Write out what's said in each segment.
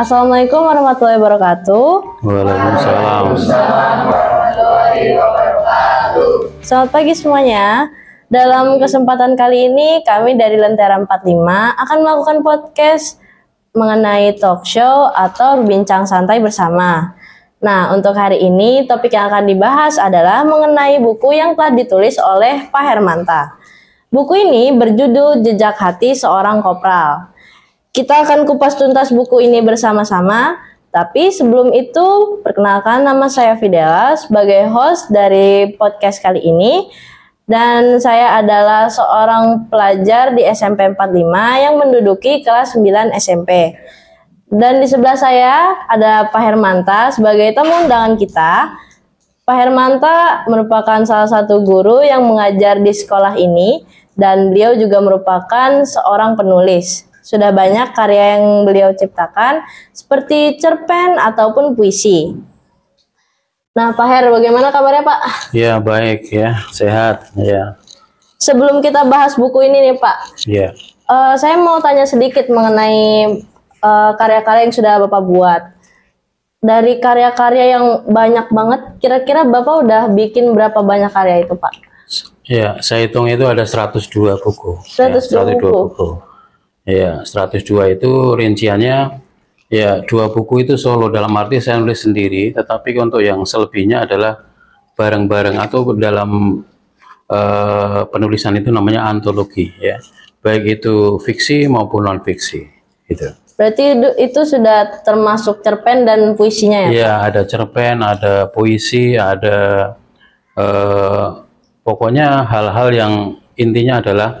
Assalamualaikum warahmatullahi wabarakatuh. Waalaikumsalam. Selamat pagi semuanya. Dalam kesempatan kali ini kami dari Lentera 45 akan melakukan podcast mengenai talk show atau bincang santai bersama. Nah, untuk hari ini topik yang akan dibahas adalah mengenai buku yang telah ditulis oleh Pak Hermanta. Buku ini berjudul Jejak Hati Seorang Kopral. Kita akan kupas tuntas buku ini bersama-sama. Tapi sebelum itu, perkenalkan nama saya Fidela sebagai host dari podcast kali ini. Dan saya adalah seorang pelajar di SMP 45 yang menduduki kelas 9 SMP. Dan di sebelah saya ada Pak Hermanta sebagai tamu undangan kita. Pak Hermanta merupakan salah satu guru yang mengajar di sekolah ini dan beliau juga merupakan seorang penulis. Sudah banyak karya yang beliau ciptakan seperti cerpen ataupun puisi. Nah, Pak Her, bagaimana kabarnya, Pak? Ya, baik ya, sehat ya. Sebelum kita bahas buku ini nih, Pak. Iya. Uh, saya mau tanya sedikit mengenai eh, karya-karya uh, yang sudah Bapak buat. Dari karya-karya yang banyak banget, kira-kira Bapak udah bikin berapa banyak karya itu, Pak? Ya, saya hitung itu ada 102 buku. 102, ya, 102 buku. buku. Ya, 102 itu rinciannya ya dua buku itu solo dalam arti saya nulis sendiri, tetapi untuk yang selebihnya adalah bareng-bareng atau dalam uh, penulisan itu namanya antologi ya. Baik itu fiksi maupun non fiksi. Itu. Berarti itu sudah termasuk cerpen dan puisinya ya? Iya, ada cerpen, ada puisi, ada uh, pokoknya hal-hal yang intinya adalah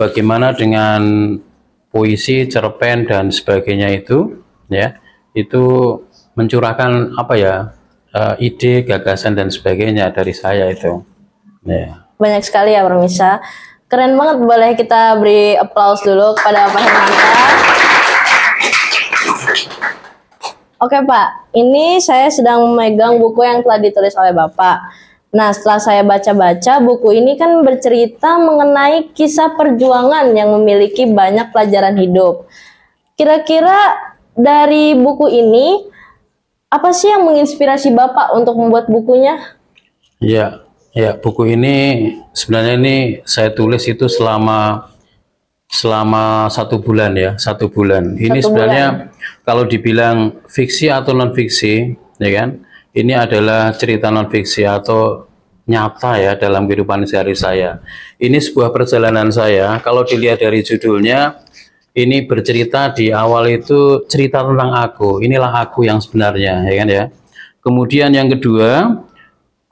bagaimana dengan puisi, cerpen dan sebagainya itu ya itu mencurahkan apa ya eh, ide, gagasan dan sebagainya dari saya itu. Ya. Banyak sekali ya permisa, Keren banget boleh kita beri aplaus dulu kepada Pak Hermanta. Oke Pak, ini saya sedang memegang buku yang telah ditulis oleh Bapak. Nah, setelah saya baca-baca, buku ini kan bercerita mengenai kisah perjuangan yang memiliki banyak pelajaran hidup. Kira-kira dari buku ini, apa sih yang menginspirasi Bapak untuk membuat bukunya? Ya, ya buku ini sebenarnya ini saya tulis itu selama selama satu bulan ya, satu bulan. Ini satu sebenarnya bulan. kalau dibilang fiksi atau non fiksi, ya kan? ini adalah cerita nonfiksi atau nyata ya dalam kehidupan sehari saya. Ini sebuah perjalanan saya. Kalau dilihat dari judulnya, ini bercerita di awal itu cerita tentang aku. Inilah aku yang sebenarnya, ya kan ya. Kemudian yang kedua,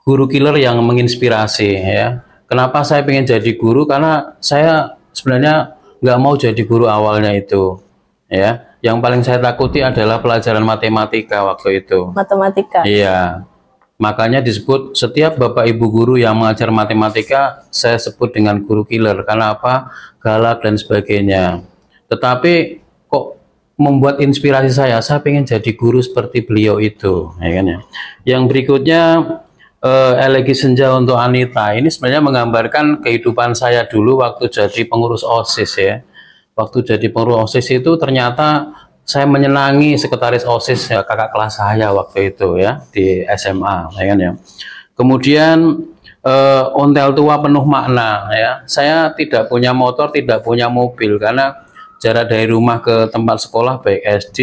guru killer yang menginspirasi ya. Kenapa saya pengen jadi guru? Karena saya sebenarnya nggak mau jadi guru awalnya itu, ya yang paling saya takuti adalah pelajaran matematika waktu itu. Matematika. Iya. Makanya disebut setiap bapak ibu guru yang mengajar matematika saya sebut dengan guru killer karena apa? galak dan sebagainya. Tetapi kok membuat inspirasi saya, saya pengen jadi guru seperti beliau itu, ya kan ya. Yang berikutnya eh, elegi senja untuk Anita ini sebenarnya menggambarkan kehidupan saya dulu waktu jadi pengurus OSIS ya waktu jadi pengurus OSIS itu ternyata saya menyenangi sekretaris OSIS ya, kakak kelas saya waktu itu ya di SMA ya kan, ya. Kemudian eh, ontel tua penuh makna ya. Saya tidak punya motor, tidak punya mobil karena jarak dari rumah ke tempat sekolah baik SD,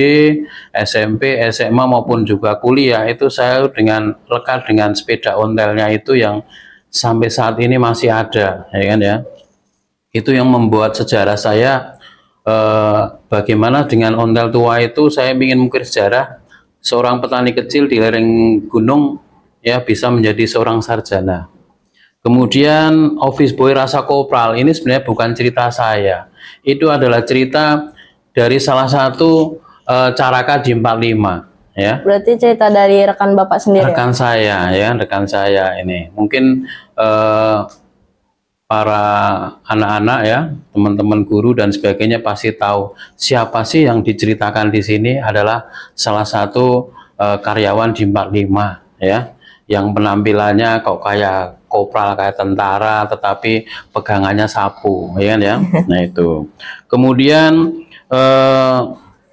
SMP, SMA maupun juga kuliah itu saya dengan lekat dengan sepeda ontelnya itu yang sampai saat ini masih ada ya kan ya itu yang membuat sejarah saya Eh, bagaimana dengan ondel tua itu saya ingin mengukir sejarah seorang petani kecil di lereng gunung ya bisa menjadi seorang sarjana. Kemudian Office Boy Rasa Kopral ini sebenarnya bukan cerita saya. Itu adalah cerita dari salah satu e, Caraka di 45 ya. Berarti cerita dari rekan Bapak sendiri. Ya? Rekan ya? saya ya, rekan saya ini. Mungkin e, para anak-anak ya, teman-teman guru dan sebagainya pasti tahu siapa sih yang diceritakan di sini adalah salah satu uh, karyawan di 45 ya yang penampilannya kok kayak kopral kayak tentara tetapi pegangannya sapu ya kan ya nah itu kemudian eh,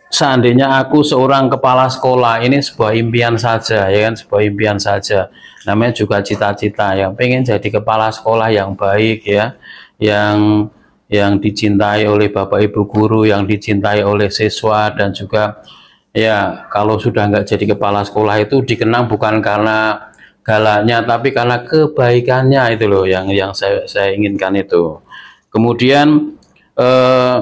seandainya aku seorang kepala sekolah ini sebuah impian saja ya kan sebuah impian saja namanya juga cita-cita yang pengen jadi kepala sekolah yang baik ya yang yang dicintai oleh bapak ibu guru yang dicintai oleh siswa dan juga ya kalau sudah nggak jadi kepala sekolah itu dikenang bukan karena galaknya tapi karena kebaikannya itu loh yang yang saya, saya inginkan itu kemudian eh,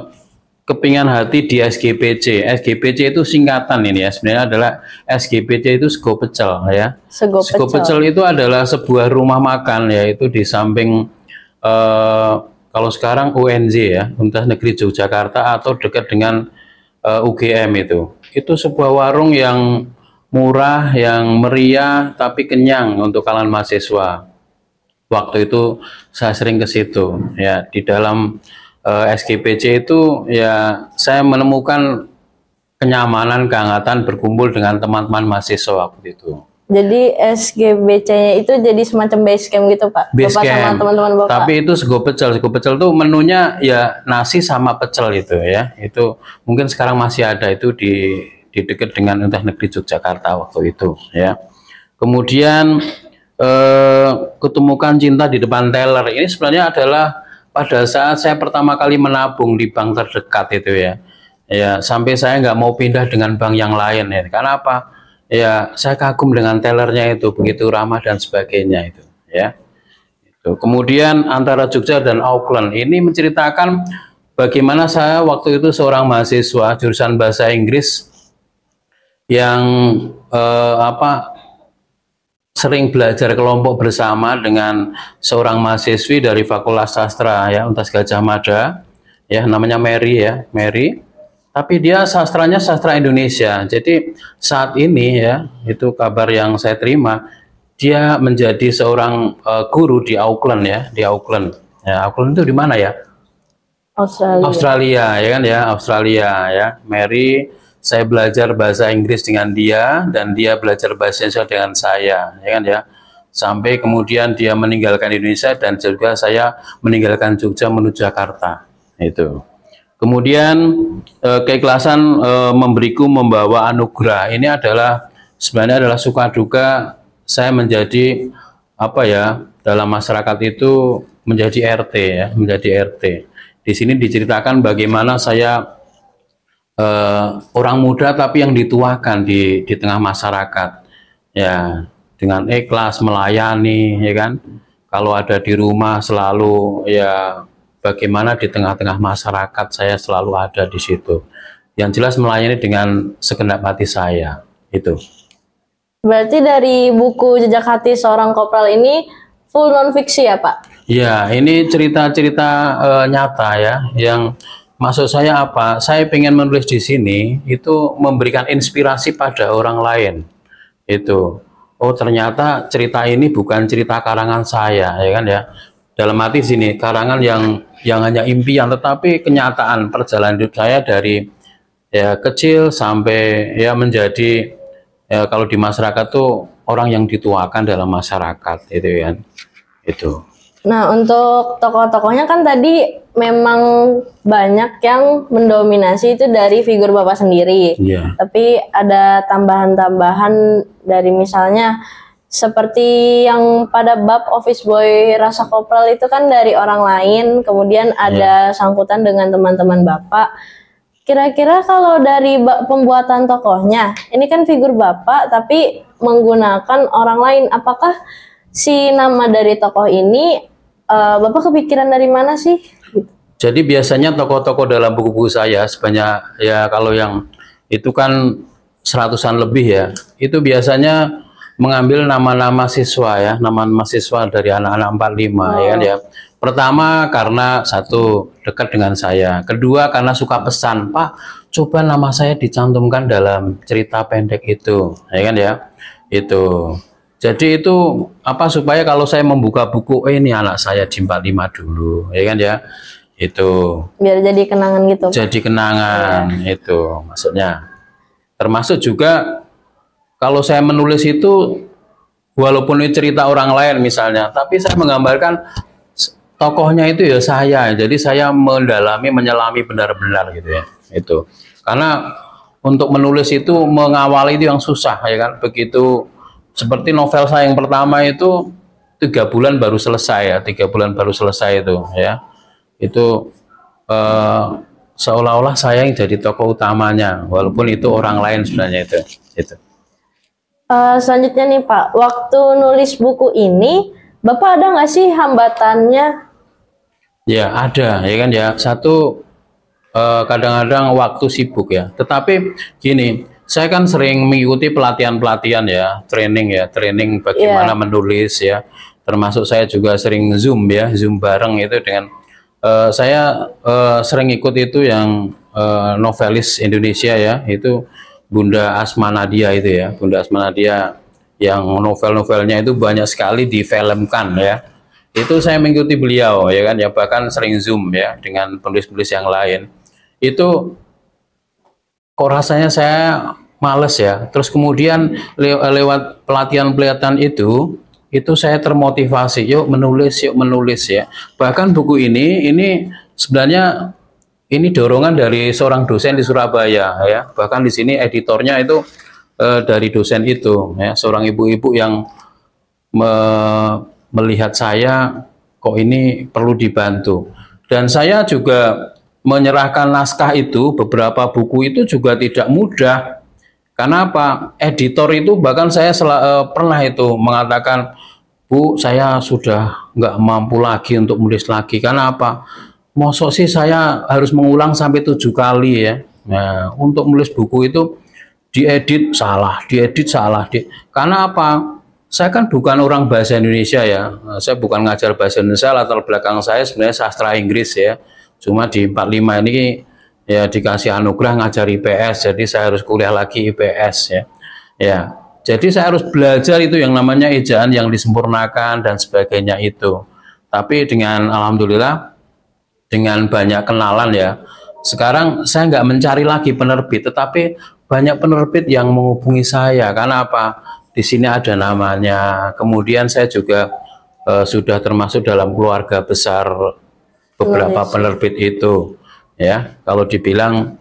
kepingan hati di SGPC. SGPC itu singkatan ini ya. Sebenarnya adalah SGPC itu Sego Pecel ya. Sego Pecel. Sego Pecel itu adalah sebuah rumah makan yaitu di samping eh, kalau sekarang UNJ ya, Universitas Negeri Yogyakarta atau dekat dengan eh, UGM itu. Itu sebuah warung yang murah, yang meriah tapi kenyang untuk kalangan mahasiswa. Waktu itu saya sering ke situ ya di dalam eh, SGPC itu ya saya menemukan kenyamanan, kehangatan berkumpul dengan teman-teman mahasiswa waktu itu. Jadi SGBC-nya itu jadi semacam base camp gitu Pak? Base Bapak camp. sama teman-teman Bapak? Tapi itu sego pecel. Sego pecel tuh menunya ya nasi sama pecel itu ya. Itu mungkin sekarang masih ada itu di di dekat dengan entah Negeri Yogyakarta waktu itu ya. Kemudian eh, ketemukan cinta di depan teller. Ini sebenarnya adalah pada saat saya pertama kali menabung di bank terdekat itu ya ya sampai saya nggak mau pindah dengan bank yang lain ya karena apa ya saya kagum dengan tellernya itu begitu ramah dan sebagainya itu ya itu kemudian antara Jogja dan Auckland ini menceritakan bagaimana saya waktu itu seorang mahasiswa jurusan bahasa Inggris yang eh, apa sering belajar kelompok bersama dengan seorang mahasiswi dari Fakultas Sastra ya Untas Gajah Mada ya namanya Mary ya Mary tapi dia sastranya sastra Indonesia jadi saat ini ya itu kabar yang saya terima dia menjadi seorang uh, guru di Auckland ya di Auckland ya Auckland itu di mana ya Australia Australia ya kan ya Australia ya Mary saya belajar bahasa Inggris dengan dia dan dia belajar bahasa Indonesia dengan saya ya kan ya sampai kemudian dia meninggalkan Indonesia dan juga saya meninggalkan Jogja menuju Jakarta itu kemudian eh, keikhlasan eh, memberiku membawa anugerah ini adalah sebenarnya adalah suka duka saya menjadi apa ya dalam masyarakat itu menjadi RT ya menjadi RT di sini diceritakan bagaimana saya eh, orang muda tapi yang dituakan di di tengah masyarakat ya dengan ikhlas eh, melayani ya kan kalau ada di rumah selalu ya bagaimana di tengah-tengah masyarakat saya selalu ada di situ yang jelas melayani dengan segenap hati saya itu berarti dari buku jejak hati seorang kopral ini full non fiksi ya pak ya ini cerita-cerita uh, nyata ya yang Maksud saya apa? Saya ingin menulis di sini itu memberikan inspirasi pada orang lain. Itu. Oh ternyata cerita ini bukan cerita karangan saya, ya kan ya. Dalam arti sini karangan yang yang hanya impian, tetapi kenyataan perjalanan hidup saya dari ya kecil sampai ya menjadi ya, kalau di masyarakat tuh orang yang dituakan dalam masyarakat itu ya kan? itu nah untuk tokoh-tokohnya kan tadi memang banyak yang mendominasi itu dari figur bapak sendiri. Yeah. Tapi ada tambahan-tambahan dari misalnya seperti yang pada bab office boy rasa kopral itu kan dari orang lain, kemudian iya. ada yeah. sangkutan dengan teman-teman bapak. Kira-kira kalau dari pembuatan tokohnya, ini kan figur bapak tapi menggunakan orang lain, apakah si nama dari tokoh ini uh, Bapak kepikiran dari mana sih? Jadi biasanya toko-toko dalam buku-buku saya sebanyak ya kalau yang itu kan seratusan lebih ya, itu biasanya mengambil nama-nama siswa ya, nama-nama siswa dari anak-anak 45 oh. ya, kan ya. Pertama karena satu dekat dengan saya, kedua karena suka pesan, Pak, coba nama saya dicantumkan dalam cerita pendek itu, ya kan ya, itu. Jadi itu apa supaya kalau saya membuka buku eh, ini anak saya jimpa lima dulu, ya kan ya. Itu biar jadi kenangan gitu. Jadi kenangan ya. itu maksudnya. Termasuk juga kalau saya menulis itu walaupun ini cerita orang lain misalnya, tapi saya menggambarkan tokohnya itu ya saya. Jadi saya mendalami, menyelami benar-benar gitu ya. Itu. Karena untuk menulis itu mengawali itu yang susah ya kan. Begitu seperti novel saya yang pertama itu tiga bulan baru selesai ya tiga bulan baru selesai itu ya itu eh, seolah-olah saya yang jadi tokoh utamanya walaupun itu orang lain sebenarnya itu itu uh, eh, selanjutnya nih Pak, waktu nulis buku ini, Bapak ada nggak sih hambatannya? Ya ada, ya kan ya. Satu eh, kadang -kadang waktu sibuk ya. Tetapi gini, saya kan sering mengikuti pelatihan-pelatihan ya, training ya, training bagaimana yeah. menulis ya. Termasuk saya juga sering zoom ya, zoom bareng itu dengan uh, saya uh, sering ikut itu yang uh, novelis Indonesia ya, itu Bunda Asma Nadia itu ya, Bunda Asma Nadia yang novel-novelnya itu banyak sekali difilmkan ya. Itu saya mengikuti beliau ya kan, ya bahkan sering zoom ya dengan penulis-penulis yang lain. Itu kok rasanya saya males ya. Terus kemudian le eh, lewat pelatihan-pelatihan itu, itu saya termotivasi, yuk menulis, yuk menulis ya. Bahkan buku ini, ini sebenarnya ini dorongan dari seorang dosen di Surabaya ya. Bahkan di sini editornya itu eh, dari dosen itu ya, seorang ibu-ibu yang me melihat saya kok ini perlu dibantu. Dan saya juga menyerahkan naskah itu beberapa buku itu juga tidak mudah karena apa editor itu bahkan saya eh, pernah itu mengatakan Bu saya sudah nggak mampu lagi untuk menulis lagi karena apa mosok sih saya harus mengulang sampai tujuh kali ya nah untuk menulis buku itu diedit salah diedit salah di karena apa saya kan bukan orang bahasa Indonesia ya saya bukan ngajar bahasa Indonesia latar belakang saya sebenarnya sastra Inggris ya cuma di 45 ini ya dikasih anugerah ngajar IPS jadi saya harus kuliah lagi IPS ya ya jadi saya harus belajar itu yang namanya ejaan yang disempurnakan dan sebagainya itu tapi dengan alhamdulillah dengan banyak kenalan ya sekarang saya nggak mencari lagi penerbit tetapi banyak penerbit yang menghubungi saya karena apa di sini ada namanya kemudian saya juga eh, sudah termasuk dalam keluarga besar beberapa penerbit itu ya kalau dibilang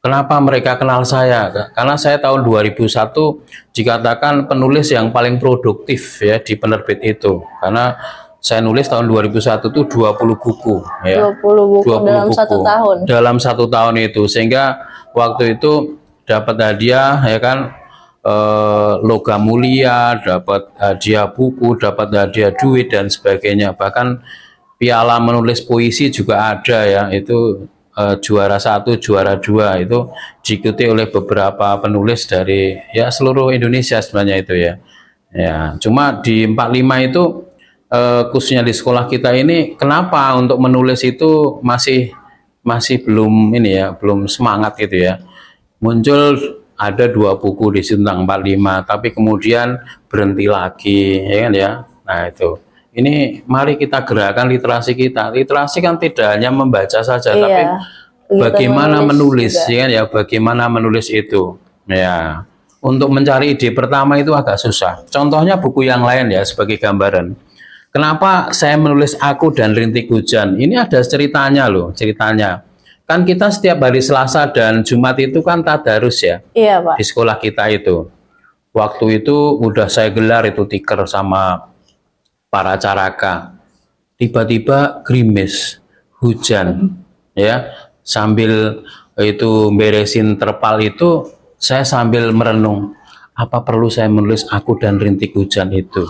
kenapa mereka kenal saya karena saya tahun 2001 dikatakan penulis yang paling produktif ya di penerbit itu karena saya nulis tahun 2001 itu 20 buku ya 20 buku 20 dalam satu tahun dalam satu tahun itu sehingga waktu itu dapat hadiah ya kan eh, logam mulia dapat hadiah buku dapat hadiah duit dan sebagainya bahkan piala menulis puisi juga ada ya itu eh, juara satu juara dua itu diikuti oleh beberapa penulis dari ya seluruh Indonesia sebenarnya itu ya ya cuma di 45 itu eh, khususnya di sekolah kita ini kenapa untuk menulis itu masih masih belum ini ya belum semangat gitu ya muncul ada dua buku di situ tentang 45 tapi kemudian berhenti lagi ya kan ya nah itu ini mari kita gerakan literasi kita. Literasi kan tidak hanya membaca saja, iya, tapi bagaimana menulis, menulis ya, ya, bagaimana menulis itu. Ya, untuk mencari ide pertama itu agak susah. Contohnya buku yang lain ya sebagai gambaran. Kenapa saya menulis aku dan rintik hujan? Ini ada ceritanya loh, ceritanya. Kan kita setiap hari Selasa dan Jumat itu kan tadarus ya. Iya, Pak. Di sekolah kita itu. Waktu itu udah saya gelar itu tiker sama para caraka. Tiba-tiba gerimis, hujan, ya. Sambil itu beresin terpal itu, saya sambil merenung, apa perlu saya menulis aku dan rintik hujan itu?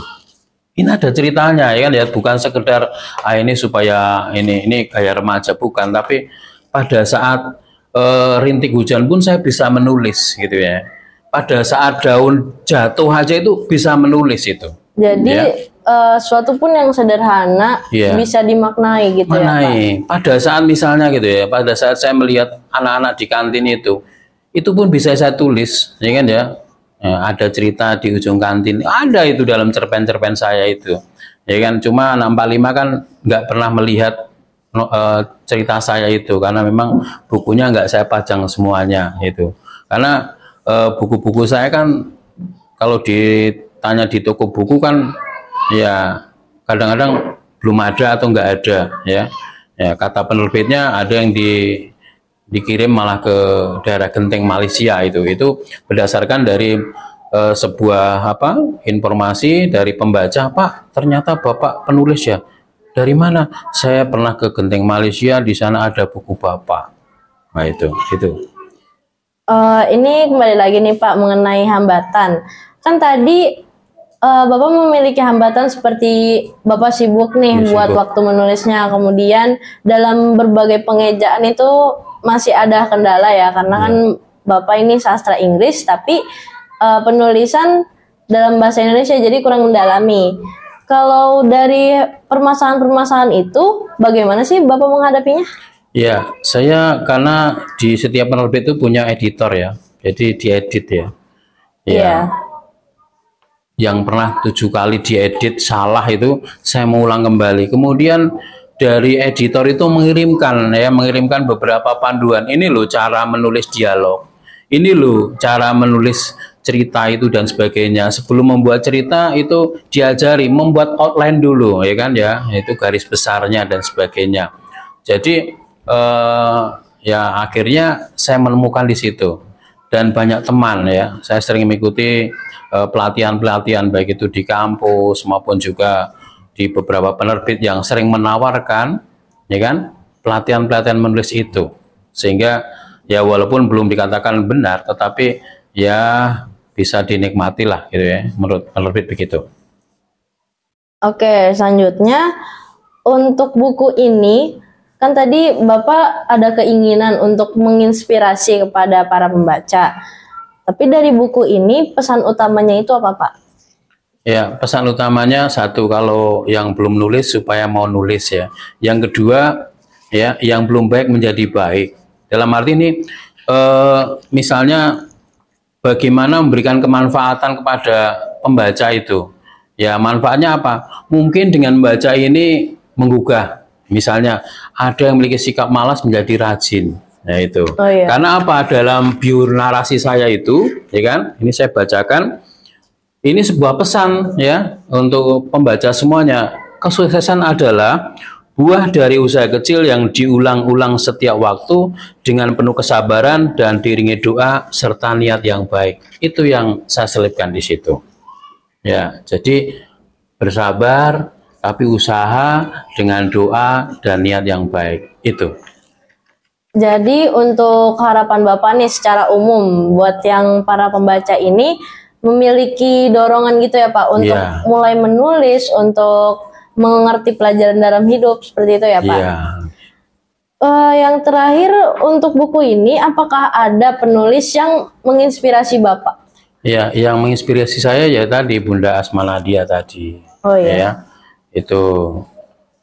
Ini ada ceritanya ya kan ya, bukan sekedar ah ini supaya ini ini gaya remaja bukan, tapi pada saat e, rintik hujan pun saya bisa menulis gitu ya. Pada saat daun jatuh aja itu bisa menulis itu. Jadi ya uh, suatu pun yang sederhana yeah. bisa dimaknai gitu Manai. ya Pak. Pada saat misalnya gitu ya, pada saat saya melihat anak-anak di kantin itu, itu pun bisa saya tulis, ya kan ya. ya ada cerita di ujung kantin, ada itu dalam cerpen-cerpen saya itu, ya kan. Cuma 645 kan nggak pernah melihat uh, cerita saya itu karena memang bukunya nggak saya pajang semuanya itu. Karena eh, buku-buku uh, buku -buku saya kan kalau ditanya di toko buku kan ya kadang-kadang belum ada atau enggak ada ya ya kata penerbitnya ada yang di dikirim malah ke daerah Genteng Malaysia itu itu berdasarkan dari eh, sebuah apa informasi dari pembaca Pak ternyata Bapak penulis ya dari mana saya pernah ke Genteng Malaysia di sana ada buku Bapak nah itu itu uh, ini kembali lagi nih Pak mengenai hambatan kan tadi uh, Bapak memiliki hambatan seperti Bapak sibuk nih ya, buat sibuk. waktu menulisnya. Kemudian dalam berbagai pengejaan itu masih ada kendala ya karena ya. kan iya. Bapak ini sastra Inggris tapi uh, penulisan dalam bahasa Indonesia jadi kurang mendalami. Kalau dari permasalahan-permasalahan itu bagaimana sih Bapak menghadapinya? Ya, saya karena di setiap penerbit itu punya editor ya. Jadi diedit ya. Ya yang pernah tujuh kali diedit salah itu saya mau ulang kembali kemudian dari editor itu mengirimkan ya mengirimkan beberapa panduan ini loh cara menulis dialog ini loh cara menulis cerita itu dan sebagainya sebelum membuat cerita itu diajari membuat outline dulu ya kan ya itu garis besarnya dan sebagainya jadi eh, ya akhirnya saya menemukan di situ dan banyak teman ya. Saya sering mengikuti eh, pelatihan-pelatihan baik itu di kampus maupun juga di beberapa penerbit yang sering menawarkan ya kan pelatihan-pelatihan menulis itu. Sehingga ya walaupun belum dikatakan benar tetapi ya bisa dinikmati lah gitu ya menurut penerbit begitu. Oke, selanjutnya untuk buku ini Kan tadi Bapak ada keinginan untuk menginspirasi kepada para pembaca. Tapi dari buku ini pesan utamanya itu apa Pak? Ya, pesan utamanya satu kalau yang belum nulis supaya mau nulis ya. Yang kedua ya, yang belum baik menjadi baik. Dalam arti ini eh, misalnya bagaimana memberikan kemanfaatan kepada pembaca itu. Ya, manfaatnya apa? Mungkin dengan membaca ini menggugah Misalnya ada yang memiliki sikap malas menjadi rajin. Nah itu. Oh, iya. Karena apa? Dalam biur narasi saya itu, ya kan? Ini saya bacakan. Ini sebuah pesan ya untuk pembaca semuanya. Kesuksesan adalah buah dari usaha kecil yang diulang-ulang setiap waktu dengan penuh kesabaran dan diringi doa serta niat yang baik. Itu yang saya selipkan di situ. Ya, jadi bersabar, tapi usaha dengan doa dan niat yang baik itu. Jadi untuk harapan Bapak nih secara umum buat yang para pembaca ini memiliki dorongan gitu ya Pak untuk yeah. mulai menulis untuk mengerti pelajaran dalam hidup seperti itu ya Pak. Yeah. Iya. Uh, yang terakhir untuk buku ini apakah ada penulis yang menginspirasi Bapak? Ya, yang menginspirasi saya ya tadi Bunda Asma Nadia tadi. Oh iya. Ya itu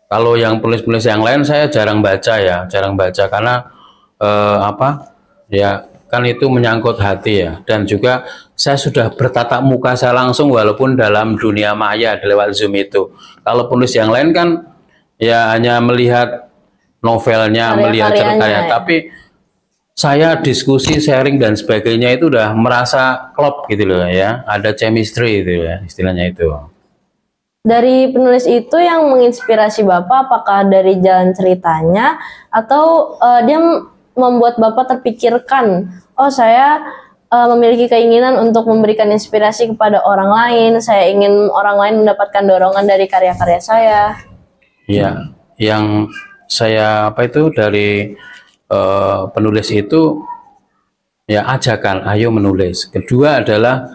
kalau yang penulis-penulis yang lain saya jarang baca ya jarang baca karena eh, apa ya kan itu menyangkut hati ya dan juga saya sudah bertatap muka saya langsung walaupun dalam dunia maya lewat zoom itu kalau penulis yang lain kan ya hanya melihat novelnya Karya melihat ceritanya ya. tapi saya diskusi sharing dan sebagainya itu udah merasa klop gitu loh ya ada chemistry itu ya istilahnya itu dari penulis itu yang menginspirasi Bapak apakah dari jalan ceritanya atau uh, dia membuat Bapak terpikirkan, oh saya uh, memiliki keinginan untuk memberikan inspirasi kepada orang lain, saya ingin orang lain mendapatkan dorongan dari karya-karya saya. Ya, yang saya apa itu dari uh, penulis itu ya ajakan ayo menulis. Kedua adalah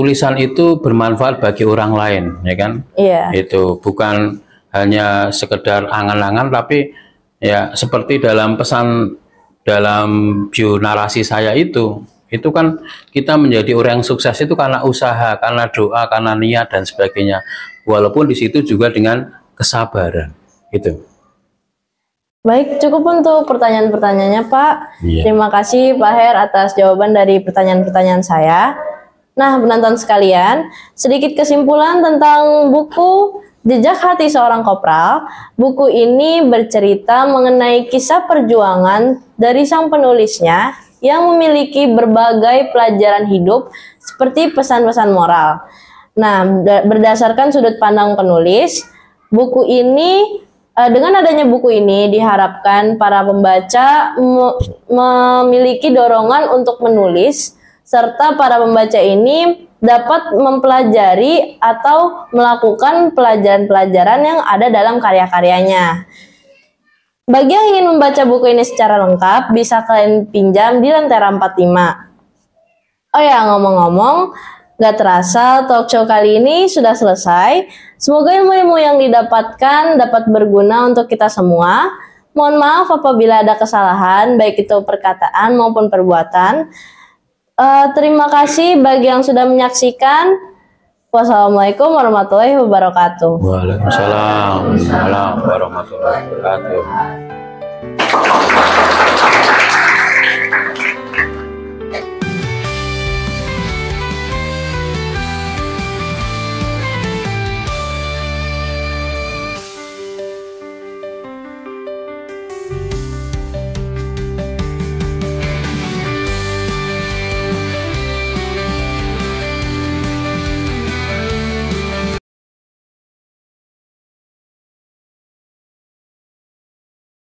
tulisan itu bermanfaat bagi orang lain, ya kan? Iya. Itu bukan hanya sekedar angan-angan, tapi ya seperti dalam pesan dalam bio narasi saya itu, itu kan kita menjadi orang yang sukses itu karena usaha, karena doa, karena niat dan sebagainya. Walaupun di situ juga dengan kesabaran, gitu. Baik, cukup untuk pertanyaan-pertanyaannya, Pak. Iya. Terima kasih, Pak Her, atas jawaban dari pertanyaan-pertanyaan saya. Nah, penonton sekalian, sedikit kesimpulan tentang buku Jejak Hati Seorang Kopral. Buku ini bercerita mengenai kisah perjuangan dari sang penulisnya yang memiliki berbagai pelajaran hidup seperti pesan-pesan moral. Nah, berdasarkan sudut pandang penulis, buku ini eh, dengan adanya buku ini diharapkan para pembaca memiliki dorongan untuk menulis serta para pembaca ini dapat mempelajari atau melakukan pelajaran-pelajaran yang ada dalam karya-karyanya. Bagi yang ingin membaca buku ini secara lengkap, bisa kalian pinjam di Lentera 45. Oh ya, ngomong-ngomong, Gak terasa talk show kali ini sudah selesai. Semoga ilmu-ilmu yang didapatkan dapat berguna untuk kita semua. Mohon maaf apabila ada kesalahan, baik itu perkataan maupun perbuatan. Uh, terima kasih bagi yang sudah menyaksikan. Wassalamualaikum warahmatullahi wabarakatuh. Waalaikumsalam warahmatullahi wabarakatuh.